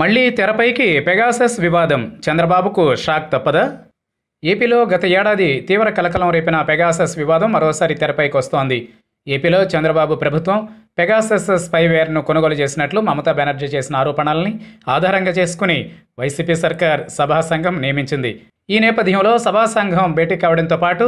మళ్లీ తెరపైకి పెగాసస్ వివాదం చంద్రబాబుకు షాక్ తప్పదా ఏపీలో గత ఏడాది తీవ్ర కలకలం రేపిన పెగాసస్ వివాదం మరోసారి తెరపైకి వస్తోంది ఏపీలో చంద్రబాబు ప్రభుత్వం పెగాసస్ స్పైవేర్ను కొనుగోలు చేసినట్లు మమతా బెనర్జీ చేసిన ఆరోపణల్ని ఆధారంగా చేసుకుని వైసీపీ సర్కార్ సభా సంఘం నియమించింది ఈ నేపథ్యంలో సభా సంఘం భేటీ కావడంతో పాటు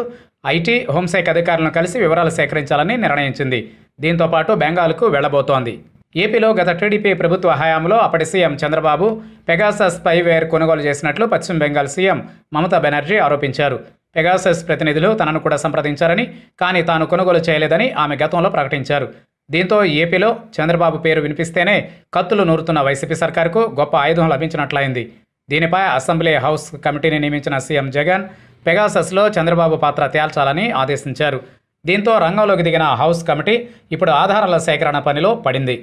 ఐటీ హోంశాఖ అధికారులను కలిసి వివరాలు సేకరించాలని నిర్ణయించింది దీంతో పాటు బెంగాల్కు వెళ్లబోతోంది ఏపీలో గత టీడీపీ ప్రభుత్వ హయాంలో అప్పటి సీఎం చంద్రబాబు పెగాసస్ స్పైవేర్ కొనుగోలు చేసినట్లు పశ్చిమ బెంగాల్ సీఎం మమతా బెనర్జీ ఆరోపించారు పెగాసస్ ప్రతినిధులు తనను కూడా సంప్రదించారని కానీ తాను కొనుగోలు చేయలేదని ఆమె గతంలో ప్రకటించారు దీంతో ఏపీలో చంద్రబాబు పేరు వినిపిస్తేనే కత్తులు నూరుతున్న వైసీపీ సర్కారుకు గొప్ప ఆయుధం లభించినట్లయింది దీనిపై అసెంబ్లీ హౌస్ కమిటీని నియమించిన సీఎం జగన్ పెగాసస్లో చంద్రబాబు పాత్ర తేల్చాలని ఆదేశించారు దీంతో రంగంలోకి దిగిన హౌస్ కమిటీ ఇప్పుడు ఆధారాల సేకరణ పనిలో పడింది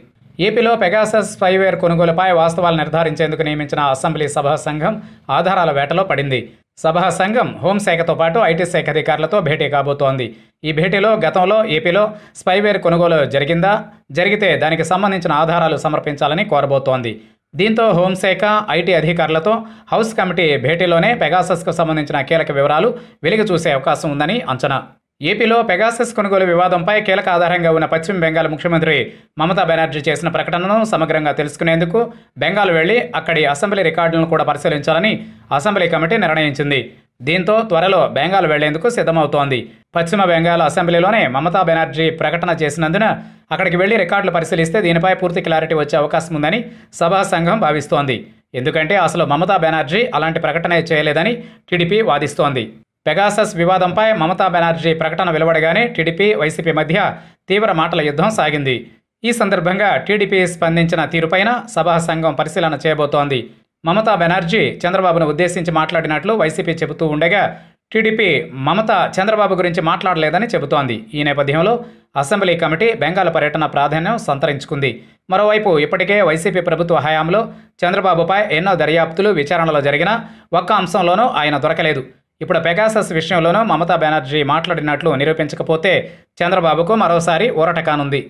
ఏపీలో పెగాసస్ ఫైవేర్ కొనుగోలుపై వాస్తవాలు నిర్ధారించేందుకు నియమించిన అసెంబ్లీ సభా సంఘం ఆధారాల వేటలో పడింది సభా సంఘం హోంశాఖతో పాటు ఐటీ శాఖ అధికారులతో భేటీ కాబోతోంది ఈ భేటీలో గతంలో ఏపీలో స్పైవేర్ కొనుగోలు జరిగిందా జరిగితే దానికి సంబంధించిన ఆధారాలు సమర్పించాలని కోరబోతోంది దీంతో హోంశాఖ ఐటీ అధికారులతో హౌస్ కమిటీ భేటీలోనే పెగాసస్కు సంబంధించిన కీలక వివరాలు వెలుగు చూసే అవకాశం ఉందని అంచనా ఏపీలో పెగాసెస్ కొనుగోలు వివాదంపై కీలక ఆధారంగా ఉన్న పశ్చిమ బెంగాల్ ముఖ్యమంత్రి మమతా బెనర్జీ చేసిన ప్రకటనను సమగ్రంగా తెలుసుకునేందుకు బెంగాల్ వెళ్లి అక్కడి అసెంబ్లీ రికార్డులను కూడా పరిశీలించాలని అసెంబ్లీ కమిటీ నిర్ణయించింది దీంతో త్వరలో బెంగాల్ వెళ్లేందుకు సిద్ధమవుతోంది పశ్చిమ బెంగాల్ అసెంబ్లీలోనే మమతా బెనర్జీ ప్రకటన చేసినందున అక్కడికి వెళ్లి రికార్డులు పరిశీలిస్తే దీనిపై పూర్తి క్లారిటీ వచ్చే అవకాశం ఉందని సభా సంఘం భావిస్తోంది ఎందుకంటే అసలు మమతా బెనర్జీ అలాంటి ప్రకటనే చేయలేదని టీడీపీ వాదిస్తోంది పెగాసస్ వివాదంపై మమతా బెనర్జీ ప్రకటన వెలువడగానే టీడీపీ వైసీపీ మధ్య తీవ్ర మాటల యుద్ధం సాగింది ఈ సందర్భంగా టీడీపీ స్పందించిన తీరుపైన సభా సంఘం పరిశీలన చేయబోతోంది మమతా బెనర్జీ చంద్రబాబును ఉద్దేశించి మాట్లాడినట్లు వైసీపీ చెబుతూ ఉండగా టీడీపీ మమత చంద్రబాబు గురించి మాట్లాడలేదని చెబుతోంది ఈ నేపథ్యంలో అసెంబ్లీ కమిటీ బెంగాల్ పర్యటన ప్రాధాన్యం సంతరించుకుంది మరోవైపు ఇప్పటికే వైసీపీ ప్రభుత్వ హయాంలో చంద్రబాబుపై ఎన్నో దర్యాప్తులు విచారణలో జరిగినా ఒక్క అంశంలోనూ ఆయన దొరకలేదు ఇప్పుడు పెగాసస్ విషయంలోనూ మమతా బెనర్జీ మాట్లాడినట్లు నిరూపించకపోతే చంద్రబాబుకు మరోసారి ఊరట కానుంది